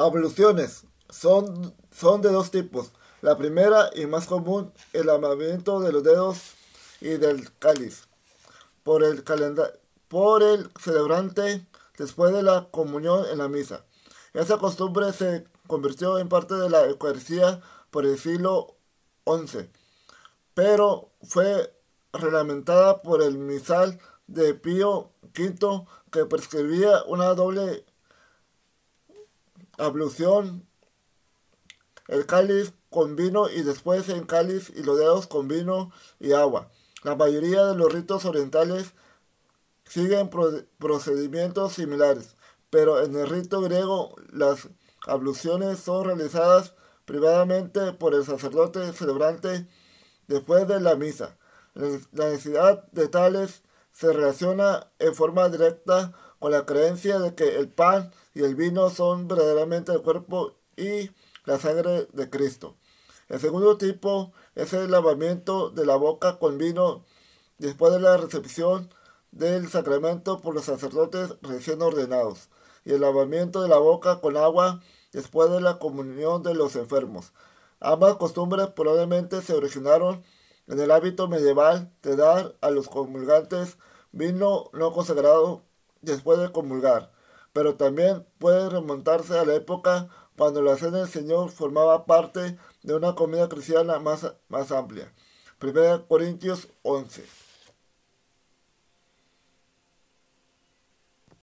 Abluciones son, son de dos tipos. La primera y más común, el amamiento de los dedos y del cáliz por el, celebrante después de la comunión en la misa. Esa costumbre se convirtió en parte de la ecuercía por el siglo XI, pero fue reglamentada por el misal de Pío V que prescribía una doble ablución, el cáliz con vino y después en cáliz y los dedos con vino y agua. La mayoría de los ritos orientales siguen procedimientos similares, pero en el rito griego las abluciones son realizadas privadamente por el sacerdote celebrante después de la misa. La necesidad de tales se relaciona en forma directa con la creencia de que el pan y el vino son verdaderamente el cuerpo y la sangre de Cristo. El segundo tipo es el lavamiento de la boca con vino después de la recepción del sacramento por los sacerdotes recién ordenados y el lavamiento de la boca con agua después de la comunión de los enfermos. Ambas costumbres probablemente se originaron en el hábito medieval de dar a los comulgantes vino no consagrado después de comulgar, pero también puede remontarse a la época cuando la cena del Señor formaba parte de una comida cristiana más, más amplia. 1 Corintios 11.